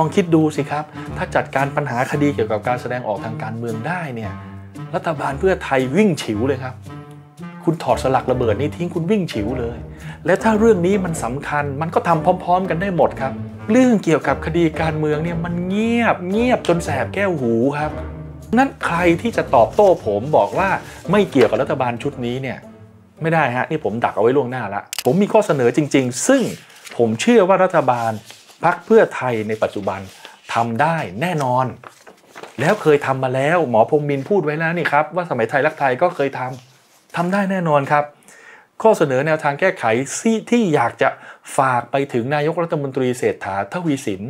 ลองคิดดูสิครับ ถ้าจัดการปัญหาคดีเกี่ยวกับการแสดงออกทางการเมืองได้เนี่ยรัฐบาลเพื่อไทยวิ่งฉิวเลยครับ คุณถอดสลักระเบิดนี่ทิ้งคุณวิ่งฉิวเลย และถ้าเรื่องนี้มันสำคัญมันก็ทำพร้อมๆกันได้หมดครับ เรื่องเกี่ยวกับคดีการเมืองเนี่ยมันเงียบเงียบจนแสบแก้วหูครับ นั่นใครที่จะตอบโต้ผมบอกว่าไม่เกี่ยวกับรัฐบาลชุดนี้เนี่ยไม่ได้ฮะนี่ผมดักเอาไว้ล่วงหน้าละผมมีข้อเสนอจริง ๆ ซึ่งผมเชื่อว่ารัฐบาลพักเพื่อไทยในปัจจุบันทำได้แน่นอน แล้วเคยทำมาแล้วหมอพงมินพูดไว้แล้วนี่ครับว่าสมัยไทยรักไทยก็เคยทำทำได้แน่นอนครับ ข้อเสนอแนวทางแก้ไขที่อยากจะฝากไปถึงนายกรัฐมนตรีเศรษฐาทวีสิน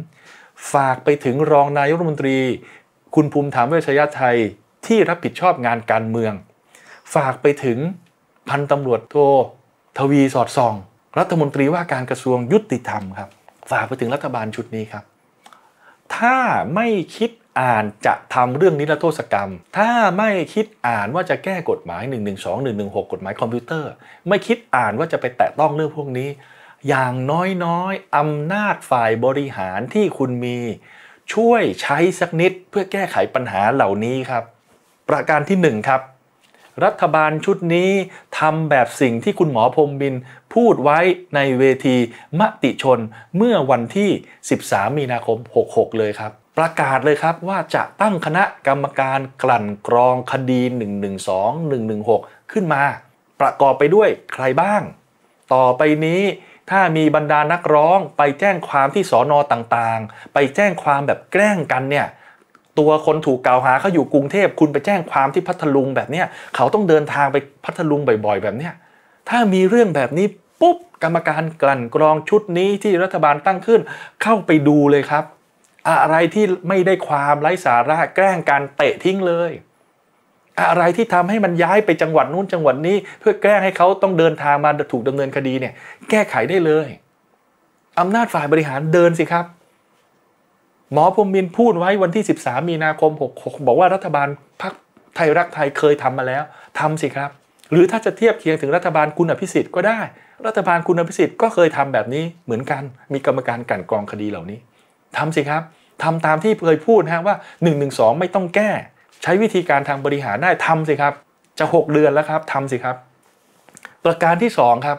ฝากไปถึงรองนายกรัฐมนตรีคุณภูมิธรรมเวชยชทยที่รับผิดชอบงานการเมือง ฝากไปถึงพันตำรวจโททวีสอดส่องรัฐมนตรีว่าการกระทรวงยุติธรรมครับฝากไปถึงรัฐบาลชุดนี้ครับ ถ้าไม่คิดอ่านจะทำเรื่องนิรโทษกรรม ถ้าไม่คิดอ่านว่าจะแก้กฎหมาย 1 1 2 1 1 6 กฎหมายคอมพิวเตอร์ ไม่คิดอ่านว่าจะไปแตะต้องเรื่องพวกนี้ อย่างน้อยๆอำนาจฝ่ายบริหารที่คุณมี ช่วยใช้สักนิดเพื่อแก้ไขปัญหาเหล่านี้ครับ ประการที่ 1 ครับรัฐบาลชุดนี้ทำแบบสิ่งที่คุณหมอพรมบิน พูดไว้ในเวทีมติชน เมื่อวันที่ 13 มีนาคม 66 เลยครับ ประกาศเลยครับว่าจะตั้งคณะกรรมการกลั่นกรองคดี 112 116 ขึ้นมา ประกอบไปด้วยใครบ้าง ต่อไปนี้ถ้ามีบรรดานักร้องไปแจ้งความที่สอนอต่างๆ ไปแจ้งความแบบแกล้งกันเนี่ยตัวคนถูกกล่าวหาเขาอยู่กรุงเทพคุณไปแจ้งความที่พัทลุงแบบเนี้ยเขาต้องเดินทางไปพัทลุงบ่อย ๆ แบบเนี้ยถ้ามีเรื่องแบบนี้ปุ๊บกรรมการกลั่นกรองชุดนี้ที่รัฐบาลตั้งขึ้น เข้าไปดูเลยครับ อะไรที่ไม่ได้ความไร้สาระแกล้งการเตะทิ้งเลย อะไรที่ทำให้มันย้ายไปจังหวัดนู้นจังหวัดนี้ เพื่อแกล้งให้เขาต้องเดินทางมาถูกดำเนินคดีเนี่ยแก้ไขได้เลย อำนาจฝ่ายบริหารเดินสิครับหมอพรมินพูดไว้วันที่ 13 มีนาคม 66 บอกว่ารัฐบาลพรรคไทยรักไทยเคยทำมาแล้ว ทำสิครับ หรือถ้าจะเทียบเคียงถึงรัฐบาลคุณอภิสิทธิ์ก็ได้ รัฐบาลคุณอภิสิทธิ์ก็เคยทำแบบนี้เหมือนกัน มีกรรมการกันกรองคดีเหล่านี้ ทำสิครับ ทำตามที่เคยพูดนะว่า1นึไม่ต้องแก้ ใช้วิธีการทางบริหารได้ทำสิครับ จะ 6 เดือนแล้วครับ ทำสิครับ ประการที่2ครับ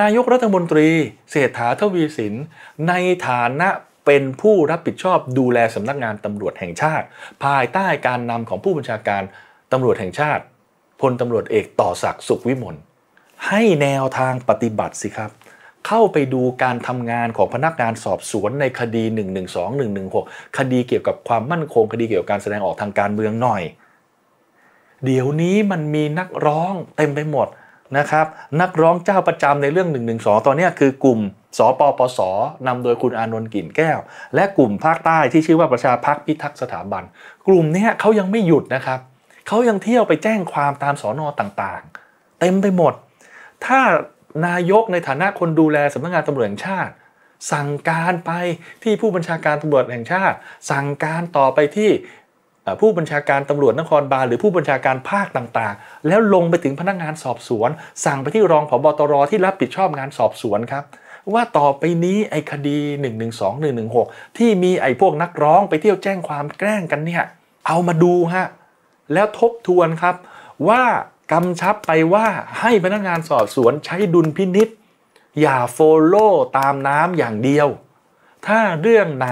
นายกรัฐมนตรีเศรษฐาทวีสินในฐานะเป็นผู้รับผิดชอบดูแลสำนักงานตำรวจแห่งชาติ ภายใต้การนำของผู้บัญชาการตำรวจแห่งชาติพลตำรวจเอกต่อศักดิ์สุขวิมลให้แนวทางปฏิบัติสิครับ เข้าไปดูการทำงานของพนักงานสอบสวนในคดี112 116คดีเกี่ยวกับความมั่นคงคดีเกี่ยวกับการแสดงออกทางการเมืองหน่อย เดี๋ยวนี้มันมีนักร้องเต็มไปหมดนะครับนักร้องเจ้าประจำในเรื่อง112ตอนนี้คือกลุ่มสปปสนำโดยคุณอานนท์กิ่นแก้ว และกลุ่มภาคใต้ที่ชื่อว่าประชาพักพิทักษ์สถาบัน กลุ่มนี้เขายังไม่หยุดนะครับ เขายังเที่ยว ไปแจ้งความตามสอนอต่าง ๆ เต็มไปหมด ถ้านายกในฐานะคนดูแลสำนักงานตำรวจ แห่ง ชาติ สั่งการไปที่ผู้บัญชาการตำรวจแห่งชาติ สั่งการต่อไปที่ผู้บัญชาการตำรวจนครบาลหรือผู้บัญชาการภาคต่างๆ แล้วลงไปถึงพนักงานสอบสวน สั่งไปที่รองผบตรที่รับผิดชอบงานสอบสวนครับว่าต่อไปนี้ไอ้คดี 1 1 2 1 1 6 ที่มีไอ้พวกนักร้องไปเที่ยวแจ้งความแกล้งกันเนี่ย เอามาดูฮะ แล้วทบทวนครับ ว่ากำชับไปว่าให้พนักงานสอบสวนใช้ดุลพินิษอย่าโฟโล่ตามน้ำอย่างเดียว ถ้าเรื่องไหน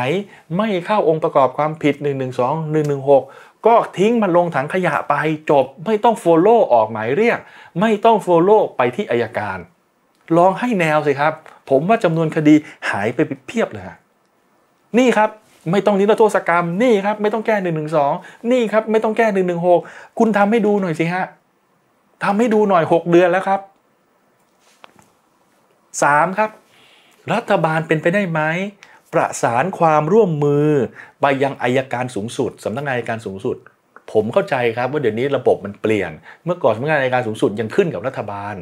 ไม่เข้าองค์ประกอบความผิด 1 1 2 1 1 6 ก็ทิ้งมันลงถังขยะไปจบ ไม่ต้องโฟโล่ออกหมายเรียก ไม่ต้องโฟโล่ไปที่อายการลองให้แนวสิครับ ผมว่าจำนวนคดีหายไปเพียบเลยนี่ครับไม่ต้องนิรโทษกรรมนี่ครับไม่ต้องแก้หนึ่งหนึ่งสองนี่ครับไม่ต้องแก้หนึ่งหนึ่งหกคุณทำให้ดูหน่อยสิฮะทำให้ดูหน่อยหกเดือนแล้วครับสามครับ รัฐบาลเป็นไปได้ไหม ประสานความร่วมมือไปยังอายการสูงสุดสำนักงานอายการสูงสุด ผมเข้าใจครับว่าเดี๋ยวนี้ระบบมันเปลี่ยน เมื่อก่อนสำนักงานอายการสูงสุดยังขึ้นกับรัฐบาล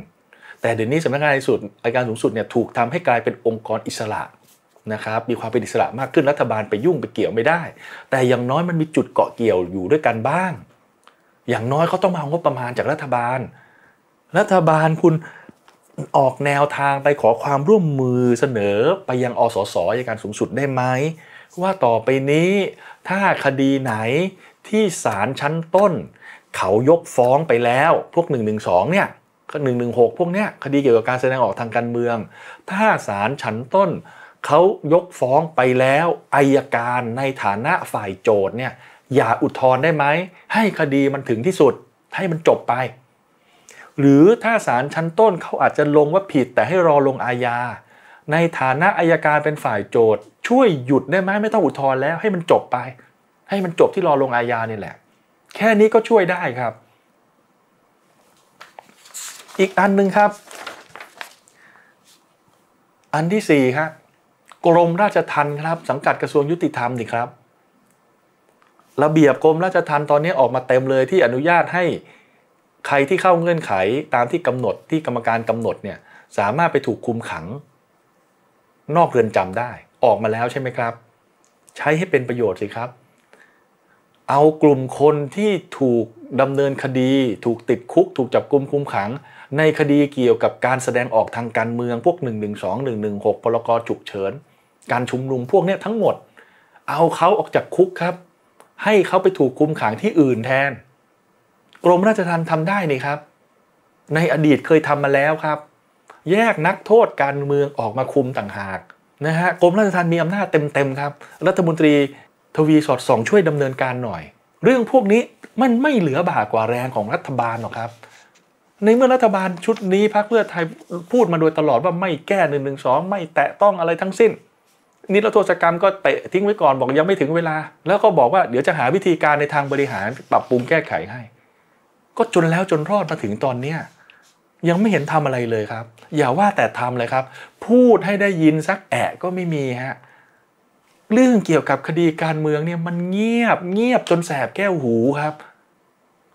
แต่เดี๋ยวนี้สำนักงานสูสุดอายการสูงสุดเนี่ยถูกทำให้กลายเป็นองค์กรอิสระนะครับมีความเป็นอิสระมากขึ้นรัฐบาลไปยุ่งไปเกี่ยวไม่ได้ แต่อย่างน้อยมันมีจุดเกาะเกี่ยวอยู่ด้วยกันบ้าง อย่างน้อยเขาต้องมาเอางบประมาณจากรัฐบาล รัฐบาลคุณออกแนวทางไปขอความร่วมมือเสนอไปยังอสสอายการสูงสุดได้ไหมว่าต่อไปนี้ถ้าคดีไหนที่ศาลชั้นต้นเขายกฟ้องไปแล้วพวก1นึเนี่ยหนึ่งหนึ่งหกพวกเนี้ยคดี เกี่ยวกับการแสดงออกทางการเมือง ถ้าศาลชั้นต้นเขายกฟ้องไปแล้วอายการในฐานะฝ่ายโจทย์เนี่ย อย่าอุทธรณ์ได้ไหมให้คดีมันถึงที่สุดให้มันจบไป หรือถ้าศาลชั้นต้นเขาอาจจะลงว่าผิดแต่ให้รอลงอาญา ในฐานะอายการเป็นฝ่ายโจทย์ช่วยหยุดได้ไหมไม่ต้องอุทธรณ์แล้ว ให้มันจบไป ให้มันจบที่รอลงอาญานี่แหละ แค่นี้ก็ช่วยได้ครับอีกอันหนึ่งครับอันที่สี่ครับ กรมราชทัณฑ์ครับสังกัดกระทรวงยุติธรรมนี่ครับระเบียบกรมราชทัณฑ์ตอนนี้ออกมาเต็มเลยที่อนุญาตให้ ใครที่เข้าเงื่อนไขตามที่กำหนดที่กรรมการกำหนดเนี่ยสามารถไปถูกคุมขัง นอกเรือนจำได้ออกมาแล้วใช่ไหมครับ ใช้ให้เป็นประโยชน์สิครับเอากลุ่มคนที่ถูกดำเนินคดีถูกติดคุก ถูกจับกุมคุมขัง ในคดีเกี่ยวกับการแสดงออกทางการเมืองพวก 1 1 2 1 1 6พลกรฉุกเฉิน การชุมนุมพวกนี้ทั้งหมด เอาเขาออกจากคุกครับ ให้เขาไปถูกคุมขังที่อื่นแทนกรมราชทัณฑ์ทำได้นี่ครับ ในอดีตเคยทำมาแล้วครับ แยกนักโทษการเมืองออกมาคุมต่างหากนะฮะกรมราชทัณฑ์มีอำนาจเต็มๆครับรัฐมนตรีทวีสอดส่องช่วยดำเนินการหน่อย เรื่องพวกนี้มันไม่เหลือบ่ากว่าแรงของรัฐบาลหรอกครับ ในเมื่อรัฐบาลชุดนี้พรรคเพื่อไทยพูดมาโดยตลอดว่าไม่แก้หนึ่งหนึ่งสองไม่แตะต้องอะไรทั้งสิ้น นิรโทษกรรมก็เตะทิ้งไว้ก่อนบอกยังไม่ถึงเวลา แล้วก็บอกว่าเดี๋ยวจะหาวิธีการในทางบริหารปรับปรุงแก้ไขให้ ก็จนแล้วจนรอดมาถึงตอนเนี้ยยังไม่เห็นทำอะไรเลยครับ อย่าว่าแต่ทำเลยครับ พูดให้ได้ยินสักแอะก็ไม่มีฮะเรื่องเกี่ยวกับคดีการเมืองเนี่ยมันเงียบเงียบจนแสบแก้วหูครับ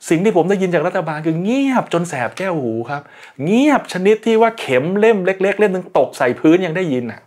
สิ่งที่ผมได้ยินจากรัฐบาลคือเงียบจนแสบแก้วหูครับ เงียบชนิดที่ว่าเข็มเล่มเล็กๆ เล่มนึงตกใส่พื้นยังได้ยินอ่ะ